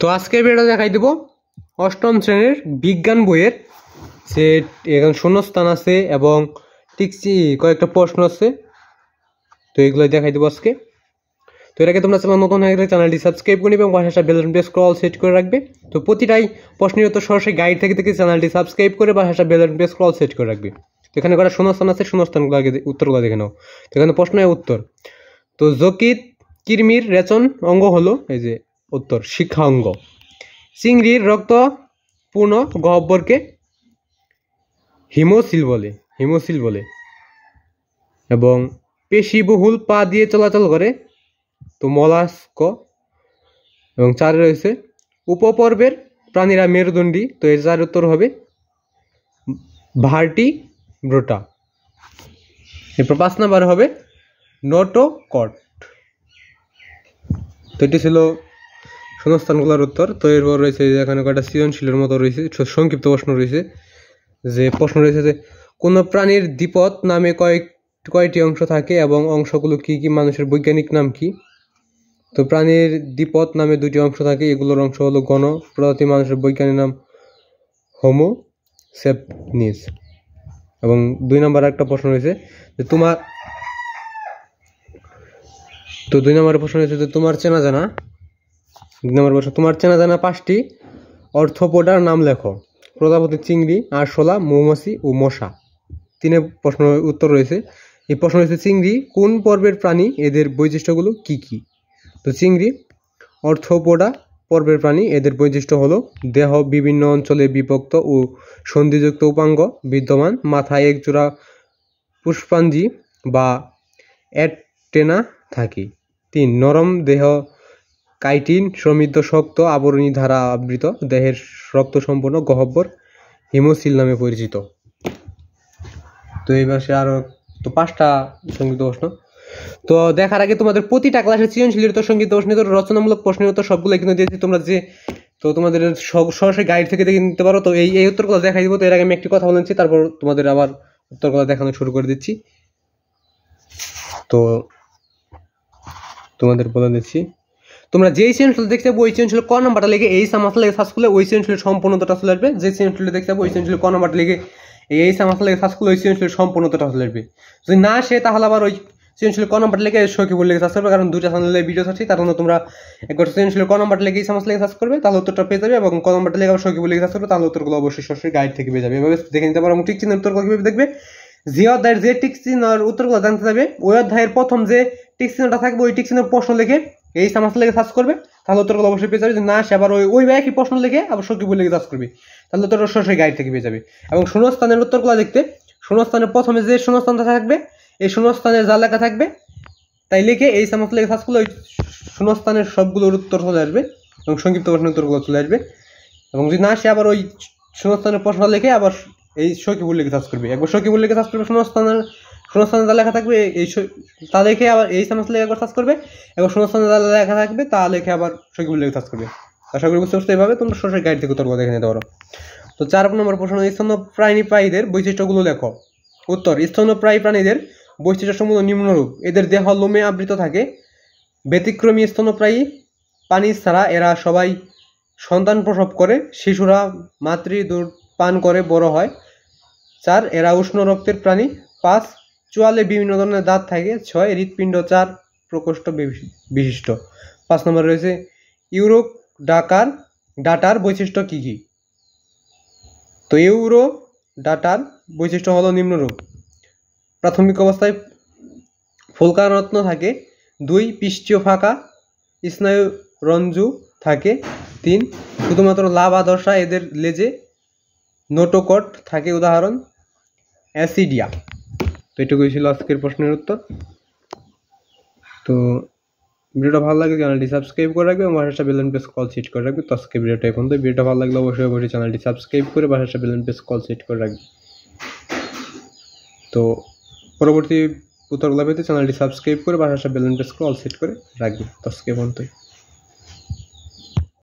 তো আজকে ভিডিও দেখাই দেব অষ্টম শ্রেণীর বিজ্ঞান বইয়ের সে এখানে শূন্যস্থান আছে এবং টিকছি কয়েকটা প্রশ্ন আছে তো এগুলো দেখাই দেবো আজকে তো এটাকে তোমরা চ্যানেল নতুন হয়ে গেলে চ্যানেলটি সাবস্ক্রাইব করে এবং বাসা বেল প্রেস ক্রল সেট করে রাখবে তো প্রতিটাই প্রশ্নের উত্তর সরাসরি গাইড থেকে থেকে চ্যানেলটি সাবস্ক্রাইব করে পাশে বেল প্রেস ক্রল সেট করে রাখবে তো এখানে কটা শূন্যস্থান আছে শূন্যস্থানগুলো আগে উত্তরগুলো দেখে নাও তো এখানে প্রশ্ন উত্তর তো জকিত কিরমির রেচন অঙ্গ হলো এই যে উত্তর শিক্ষাঙ্গ চিংড়ির রক্ত পূর্ণ গহ্বরকে হিমোসিল বলে হিমোসিল বলে এবং বহুল পা দিয়ে চলাচল করে তো মলাস্ক এবং চারে রয়েছে উপপর্বের প্রাণীরা মেরুদণ্ডী তো এর চার উত্তর হবে ভার্টি ব্রোটা এরপর পাঁচ নাম্বার হবে নটোকট তো এটি ছিল সংস্থানগুলোর উত্তর তো এরপর রয়েছে যে এখানে কয়েকটা সৃজনশীলের মতো রয়েছে সংক্ষিপ্ত প্রশ্ন রয়েছে যে প্রশ্ন রয়েছে যে কোন প্রাণীর দ্বিপদ নামে কয়েক কয়টি অংশ থাকে এবং অংশগুলো কি কি মানুষের বৈজ্ঞানিক নাম কি তো প্রাণীর দ্বিপদ নামে দুটি অংশ থাকে এগুলোর অংশ হলো গণ প্রজাতি মানুষের বৈজ্ঞানিক নাম হোমো সেপনিস এবং দুই নম্বর একটা প্রশ্ন রয়েছে যে তোমার তো দুই নম্বরের প্রশ্ন রয়েছে যে তোমার চেনা জানা দুই নম্বর প্রশ্ন তোমার চেনা জানা পাঁচটি অর্থপোডার নাম লেখো প্রজাপতি চিংড়ি আরশোলা মৌমাছি ও মশা তিনে প্রশ্ন উত্তর রয়েছে এই প্রশ্ন রয়েছে চিংড়ি কোন পর্বের প্রাণী এদের বৈশিষ্ট্যগুলো কি কি তো চিংড়ি অর্থপোডা পর্বের প্রাণী এদের বৈশিষ্ট্য হলো দেহ বিভিন্ন অঞ্চলে বিভক্ত ও সন্ধিযুক্ত উপাঙ্গ বিদ্যমান মাথায় একজোড়া পুষ্পাঞ্জি বা অ্যাটেনা থাকে তিন নরম দেহ কাইটিন সমৃদ্ধ শক্ত আবরণী ধারা আবৃত দেহের রক্ত সম্পূর্ণ গহব্বর হিমোসিল নামে পরিচিত তো এই মাসে আরো তো পাঁচটা সঙ্গীত প্রশ্ন তো দেখার আগে তোমাদের প্রতিটা ক্লাসে সৃজনশীলের তো সঙ্গীত প্রশ্নের রচনামূলক প্রশ্নের তো সবগুলো কিন্তু দিয়েছি তোমরা যে তো তোমাদের সরাসরি গাইড থেকে দেখে নিতে পারো তো এই এই উত্তরগুলো দেখাই দিব তো এর আগে আমি একটি কথা বলেছি তারপর তোমাদের আবার উত্তরগুলো দেখানো শুরু করে দিচ্ছি তো তোমাদের বলে দিচ্ছি তোমরা যেই সেন্টেন্সটা দেখতে পাবো ওই সেন্টেন্সের ক নাম্বারটা লিখে এই সামাসটা লেগে সার্চ করলে ওই সেন্টেন্সের সম্পূর্ণতাটা চলে আসবে যে সেন্টেন্সটা দেখতে পাবো ওই সেন্টেন্সের ক নাম্বারটা লিখে এই সামাসটা লিখে সার্চ করলে ওই সেন্টেন্সের সম্পূর্ণতাটা চলে আসবে যদি না আসে তাহলে আবার ওই সেন্টেন্সের ক নাম্বারটা লিখে সকিবুল লেগে সার্চ করবে কারণ দুটা চ্যানেলে ভিডিও আছে তার জন্য তোমরা একবার সেন্টেন্সের ক নাম্বারটা লিখে এই সামাস লিখে সার্চ করবে তাহলে উত্তরটা পেয়ে যাবে এবং ক নাম্বারটা লিখে আবার সকিবুল বলে সার্চ করবে তাহলে উত্তরগুলো অবশ্যই সরাসরি গাইড থেকে পেয়ে যাবে এভাবে দেখে নিতে পারো ঠিক চিহ্নের উত্তর কিভাবে দেখবে যে অধ্যায়ের যে টিক চিহ্নর উত্তরগুলো জানতে যাবে ওই অধ্যায়ের প্রথম যে টিক চিহ্নটা থাকবে ওই টিক চিহ্নের প্রশ্ন লিখে এই সামাস লেগে সার্চ করবে তাহলে উত্তরগুলো অবশ্যই পেয়ে যাবে যদি না সে আবার ওই ওই একই প্রশ্ন লিখে আবার সকিবুল লিখে সার্চ করবে তাহলে উত্তর সরাসরি গাইড থেকে পেয়ে যাবে এবং শূন্যস্থানের উত্তরগুলো দেখতে শূন্যস্থানের প্রথমে যে শূন্যস্থানটা থাকবে এই শূন্যস্থানের যা লেখা থাকবে তাই লিখে এই সামাস লেগে সার্চ করলে ওই শূন্যস্থানের সবগুলোর উত্তর চলে আসবে এবং সংক্ষিপ্ত প্রশ্নের উত্তরগুলো চলে আসবে এবং যদি না সে আবার ওই শূন্যস্থানের প্রশ্ন লেখে আবার এই শকিবুল লিখে সার্চ করবে একবার শকিবুল লিখে সার্চ করবে শূন্যস্থানের শূন্যস্থানে যা লেখা থাকবে এই তা লিখে আবার এই সামাস লিখে একবার সার্চ করবে একবার শূন্যস্থানে যা লেখা থাকবে তা লিখে আবার শকিবুল লিখে সার্চ করবে আশা করি বুঝতে পারছো তোমরা সরাসরি গাইড থেকে উত্তরগুলো দেখে নিতে পারো তো চার নম্বর প্রশ্ন প্রাণীদের বৈশিষ্ট্যগুলো লেখো উত্তর স্তন্যপ্রায়ী প্রাণীদের সম্বন্ধ নিম্নরূপ এদের দেহ লোমে আবৃত থাকে ব্যতিক্রমী স্তন্যপ্রায়ী প্রাণী ছাড়া এরা সবাই সন্তান প্রসব করে শিশুরা মাতৃ দূর পান করে বড় হয় চার এরা উষ্ণ রক্তের প্রাণী পাঁচ চোয়ালে বিভিন্ন ধরনের দাঁত থাকে ছয় হৃৎপিণ্ড চার প্রকোষ্ঠ বিশিষ্ট পাঁচ নম্বর রয়েছে ইউরোপ ডাকার ডাটার বৈশিষ্ট্য কী কী তো ইউরো ডাটার বৈশিষ্ট্য হলো নিম্নরূপ প্রাথমিক অবস্থায় ফুলকারত্ন থাকে দুই পৃষ্ঠীয় ফাঁকা স্নায়ু রঞ্জু থাকে তিন শুধুমাত্র লাভ আদর্শা এদের লেজে নোটোকট থাকে উদাহরণ অ্যাসিডিয়া তো এটুকুই ছিল আজকের প্রশ্নের উত্তর তো ভিডিওটা ভালো লাগে চ্যানেলটি সাবস্ক্রাইব করে রাখবে এবং বাসাটা বেলেন পেস কল সেট করে রাখবে তো আজকে ভিডিওটা এখন তো ভিডিওটা ভালো লাগলে অবশ্যই অবশ্যই চ্যানেলটি সাবস্ক্রাইব করে বাসাটা বেলেন প্রেস কল সেট করে রাখবে তো পরবর্তী উত্তরগুলো পেতে চ্যানেলটি সাবস্ক্রাইব করে বাসাটা বেলেন প্রেস কল সেট করে রাখবে তো আজকে পর্যন্তই